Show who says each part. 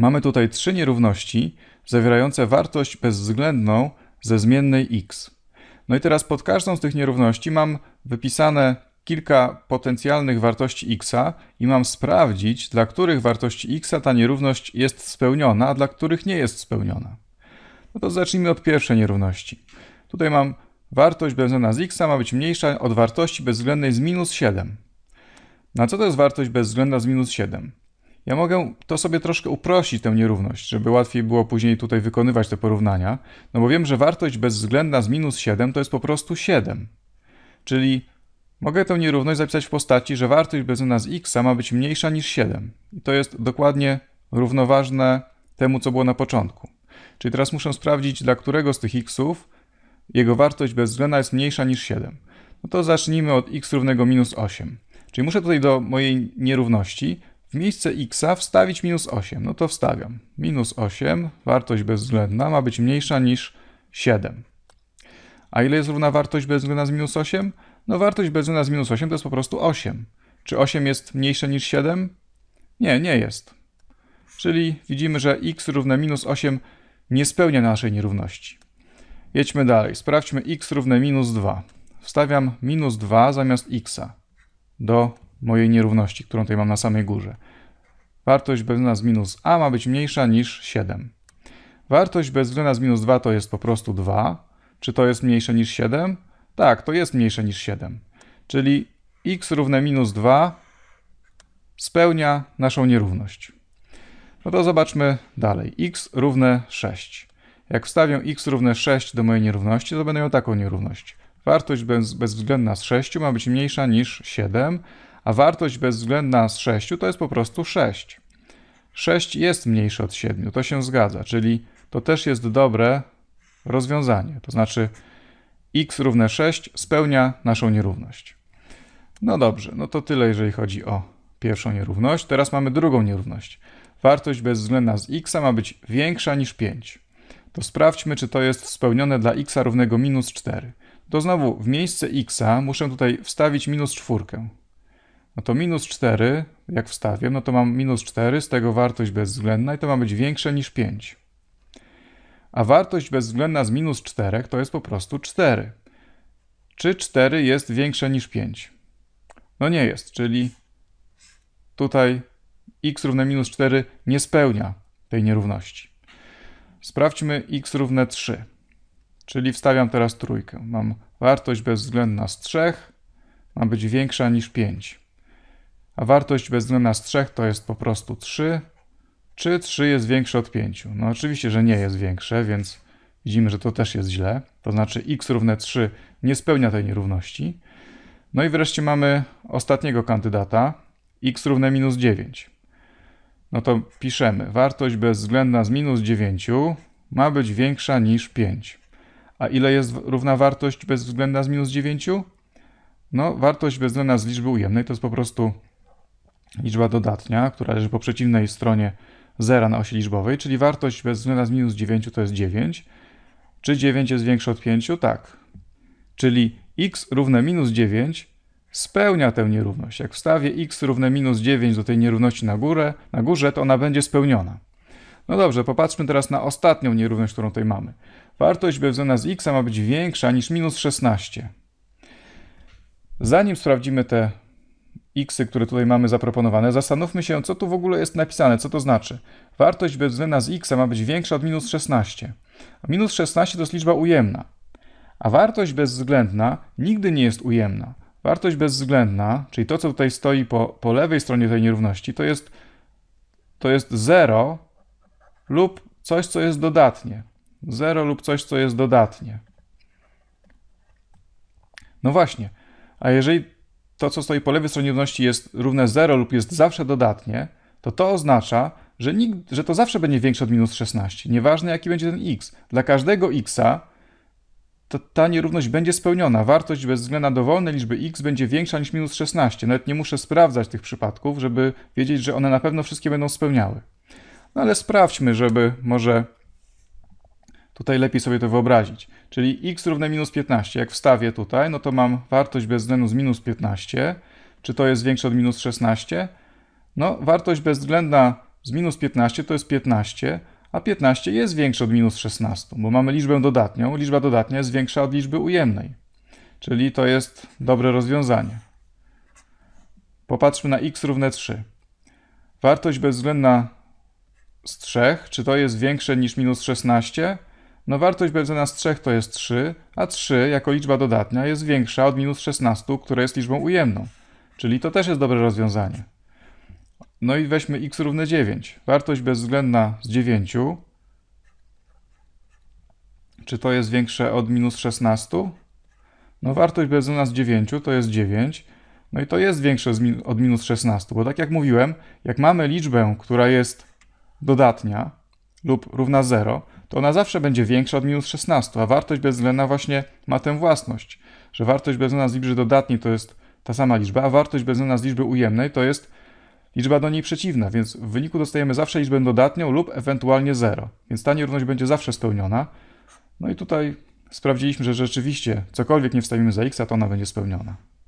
Speaker 1: Mamy tutaj trzy nierówności zawierające wartość bezwzględną ze zmiennej x. No i teraz pod każdą z tych nierówności mam wypisane kilka potencjalnych wartości x i mam sprawdzić, dla których wartości x ta nierówność jest spełniona, a dla których nie jest spełniona. No to zacznijmy od pierwszej nierówności. Tutaj mam wartość bezwzględna z x ma być mniejsza od wartości bezwzględnej z minus 7. Na co to jest wartość bezwzględna z minus 7? Ja mogę to sobie troszkę uprościć, tę nierówność, żeby łatwiej było później tutaj wykonywać te porównania, no bo wiem, że wartość bezwzględna z minus 7 to jest po prostu 7. Czyli mogę tę nierówność zapisać w postaci, że wartość bezwzględna z x ma być mniejsza niż 7. I to jest dokładnie równoważne temu, co było na początku. Czyli teraz muszę sprawdzić, dla którego z tych xów jego wartość bezwzględna jest mniejsza niż 7. No to zacznijmy od x równego minus 8. Czyli muszę tutaj do mojej nierówności w miejsce x wstawić minus 8. No to wstawiam. Minus 8, wartość bezwzględna, ma być mniejsza niż 7. A ile jest równa wartość bezwzględna z minus 8? No wartość bezwzględna z minus 8 to jest po prostu 8. Czy 8 jest mniejsze niż 7? Nie, nie jest. Czyli widzimy, że x równe minus 8 nie spełnia naszej nierówności. Jedźmy dalej. Sprawdźmy x równe minus 2. Wstawiam minus 2 zamiast x do mojej nierówności, którą tutaj mam na samej górze. Wartość bezwzględna z minus a ma być mniejsza niż 7. Wartość bezwzględna z minus 2 to jest po prostu 2. Czy to jest mniejsze niż 7? Tak, to jest mniejsze niż 7. Czyli x równe minus 2 spełnia naszą nierówność. No to zobaczmy dalej. x równe 6. Jak wstawię x równe 6 do mojej nierówności, to będę miał taką nierówność. Wartość bez, bezwzględna z 6 ma być mniejsza niż 7, a wartość bezwzględna z 6 to jest po prostu 6. 6 jest mniejsze od 7, to się zgadza, czyli to też jest dobre rozwiązanie. To znaczy x równe 6 spełnia naszą nierówność. No dobrze, no to tyle jeżeli chodzi o pierwszą nierówność. Teraz mamy drugą nierówność. Wartość bezwzględna z x ma być większa niż 5. To sprawdźmy, czy to jest spełnione dla x równego minus 4. To znowu w miejsce x muszę tutaj wstawić minus 4 no to minus 4, jak wstawię, no to mam minus 4, z tego wartość bezwzględna i to ma być większe niż 5. A wartość bezwzględna z minus 4 to jest po prostu 4. Czy 4 jest większe niż 5? No nie jest, czyli tutaj x równe minus 4 nie spełnia tej nierówności. Sprawdźmy x równe 3, czyli wstawiam teraz trójkę. Mam wartość bezwzględna z 3, ma być większa niż 5 a wartość bezwzględna z 3 to jest po prostu 3, czy 3 jest większe od 5? No oczywiście, że nie jest większe, więc widzimy, że to też jest źle. To znaczy x równe 3 nie spełnia tej nierówności. No i wreszcie mamy ostatniego kandydata, x równe minus 9. No to piszemy, wartość bezwzględna z minus 9 ma być większa niż 5. A ile jest równa wartość bezwzględna z minus 9? No wartość bezwzględna z liczby ujemnej to jest po prostu liczba dodatnia, która leży po przeciwnej stronie zera na osi liczbowej, czyli wartość bezwzględna z minus 9 to jest 9. Czy 9 jest większe od 5? Tak. Czyli x równe minus 9 spełnia tę nierówność. Jak wstawię x równe minus 9 do tej nierówności na, górę, na górze, to ona będzie spełniona. No dobrze, popatrzmy teraz na ostatnią nierówność, którą tutaj mamy. Wartość bezwzględna z x ma być większa niż minus 16. Zanim sprawdzimy te x, które tutaj mamy zaproponowane, zastanówmy się, co tu w ogóle jest napisane, co to znaczy. Wartość bezwzględna z x ma być większa od minus 16. A minus 16 to jest liczba ujemna. A wartość bezwzględna nigdy nie jest ujemna. Wartość bezwzględna, czyli to, co tutaj stoi po, po lewej stronie tej nierówności, to jest, to jest 0 lub coś, co jest dodatnie. 0 lub coś, co jest dodatnie. No właśnie, a jeżeli to, co stoi po lewej stronie równości jest równe 0 lub jest zawsze dodatnie, to to oznacza, że, że to zawsze będzie większe od minus 16, nieważne jaki będzie ten x. Dla każdego xa to ta nierówność będzie spełniona. Wartość bez względu na dowolne liczby x będzie większa niż minus 16. Nawet nie muszę sprawdzać tych przypadków, żeby wiedzieć, że one na pewno wszystkie będą spełniały. No ale sprawdźmy, żeby może Tutaj lepiej sobie to wyobrazić. Czyli x równe minus 15. Jak wstawię tutaj, no to mam wartość bez względu z minus 15. Czy to jest większe od minus 16? No, wartość bezwzględna z minus 15 to jest 15, a 15 jest większe od minus 16, bo mamy liczbę dodatnią. Liczba dodatnia jest większa od liczby ujemnej. Czyli to jest dobre rozwiązanie. Popatrzmy na x równe 3. Wartość bezwzględna z 3, czy to jest większe niż minus 16? No wartość bezwzględna z 3 to jest 3, a 3 jako liczba dodatnia jest większa od minus 16, która jest liczbą ujemną. Czyli to też jest dobre rozwiązanie. No i weźmy x równe 9. Wartość bezwzględna z 9. Czy to jest większe od minus 16? No wartość bezwzględna z 9 to jest 9. No i to jest większe od minus 16, bo tak jak mówiłem, jak mamy liczbę, która jest dodatnia lub równa 0, to ona zawsze będzie większa od minus 16, a wartość bezwzględna właśnie ma tę własność, że wartość bezwzględna z liczby dodatniej to jest ta sama liczba, a wartość bezwzględna z liczby ujemnej to jest liczba do niej przeciwna, więc w wyniku dostajemy zawsze liczbę dodatnią lub ewentualnie 0. Więc ta nierówność będzie zawsze spełniona. No i tutaj sprawdziliśmy, że rzeczywiście cokolwiek nie wstawimy za x, to ona będzie spełniona.